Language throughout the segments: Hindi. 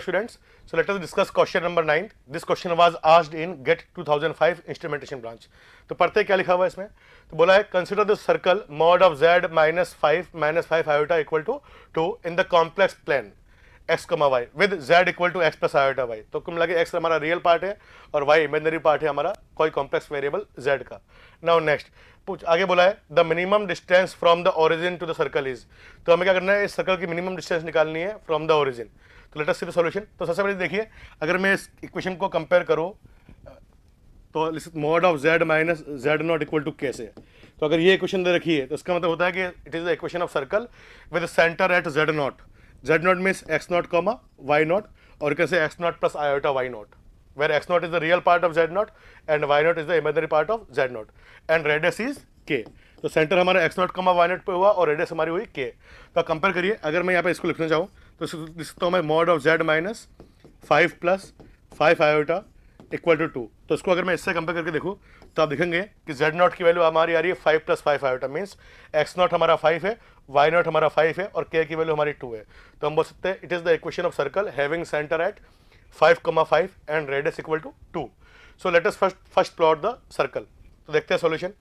Hello students, so let us discuss question number 9. This question was asked in GET 2005 instrumentation branch. तो पढ़ते क्या लिखा हुआ है इसमें तो बोला है consider the circle mod of z minus 5 minus five iota equal to 2 in the complex plane x comma y with z equal to x plus iota Y तो तुम लगे x हमारा रियल पार्ट है और y इमेजनरी पार्ट है हमारा कोई कॉम्प्लेक्स वेरिएबल z का नाउ नेक्स्ट पूछ आगे बोला है the minimum distance from the origin to the circle is तो हमें क्या करना है इस सर्कल की मिनिमम डिस्टेंस निकालनी है फ्रॉम द ओरिजिन तो लेटर सी सॉल्यूशन तो सबसे पहले देखिए अगर मैं इस इक्वेशन को कंपेयर करो तो mod of Z minus Z naught equal to कैसे तो अगर ये इक्वेशन दे रखी है तो इसका मतलब होता है कि it is the equation of circle with centre at Z naught Z naught means X naught comma Y naught और कैसे X naught plus iota Y naught where X naught is the real part of Z naught and Y naught is the imaginary part of Z naught and radius is K तो सेंटर हमारा X naught comma Y naught पे हुआ और रेडियस हमारी हुई के तो कंपेयर करिए अगर मैं यहाँ पे इसको लिखना चाहूँ तो लिखता तो हूँ मैं mod of Z minus five plus five iota equal to two तो इसको अगर मैं इससे कंपेयर करके देखूँ तो आप देखेंगे कि जेड नॉट की वैल्यू हमारी आ रही है five plus five iota means X naught हमारा फाइव है वाई नॉट हमारा फाइव है और के की वैल्यू हमारी टू है तो हम बोल सकते हैं it is the equation of circle having centre at five comma five and radius is equal to two so let first first plot the circle तो देखते हैं सोल्यूशन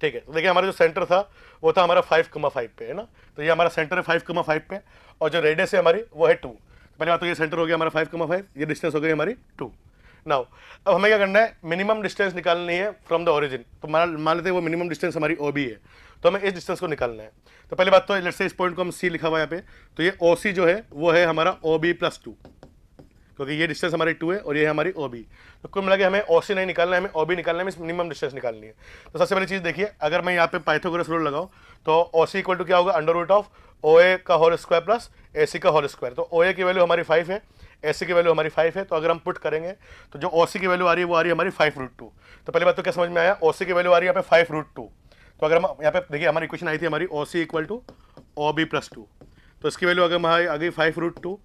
ठीक है देखिए हमारा जो सेंटर था वो था हमारा फाइव कमा फाइव पे है ना तो ये हमारा सेंटर है फाइव कमा फाइव पे और जो रेडियस है हमारी वो है टू तो पहले बात तो ये सेंटर हो गया हमारा फाइव कमा फाइव ये डिस्टेंस हो गई हमारी टू नाउ अब हमें क्या करना है मिनिमम डिस्टेंस निकालनी है फ्रॉम द ओरिजिन तो मान लेते हैं वो मिनिमम डिस्टेंस हमारी ओ बी है तो हमें इस डिस्टेंस को निकालना है तो पहले बात तो लेट से इस पॉइंट को हम सी लिखा हुआ है यहाँ पे तो ये ओ सी जो है वो है हमारा ओ बी प्लस टू क्योंकि ये डिस्टेंस हमारी टू है और ये हमारी ओ बी तो कुल मिला के हमें ओ सी नहीं निकालना है हमें ओ बी निकालना है मिनिमम डिस्टेंस निकालनी है तो सबसे पहली चीज़ देखिए अगर मैं यहाँ पे पाइथागोरस रूल लगाऊँ तो ओ सी इक्वल टू क्या होगा under root of O A का whole square plus A C का होल स्क्वायर तो ओ ए की वैल्यू हमारी फाइव है ए सी की वैल्यू हमारी फाइव है तो अगर हम पुट करेंगे तो जो ओ सी की वैल्यू आ रही है वो आ रही है हमारी फाइव रूट टू तो पहली बात तो क्या समझ में आया ओ सी की वैल्यू आ रही है यहाँ पे फाइव रूट टू तो अगर हम यहाँ पे देखिए हमारी क्वेश्चन आई थी हमारी O C equal to O B plus two तो इसकी वैल्यू अगर हमारी आ गई five root two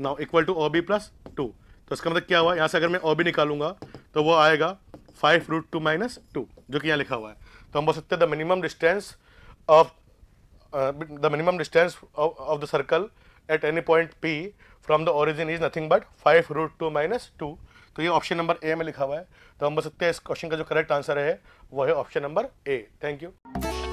now equal to O B plus two तो इसका मतलब क्या हुआ यहाँ से अगर मैं ओ बी निकालूंगा तो वो आएगा five root two minus two जो कि यहाँ लिखा हुआ है तो हम बोल सकते हैं the minimum distance of the minimum distance of the circle at any point P from the origin is nothing but five root two minus two तो ये ऑप्शन नंबर ए में लिखा हुआ है तो हम बोल सकते हैं इस क्वेश्चन का जो करेक्ट आंसर है वो है option number A thank you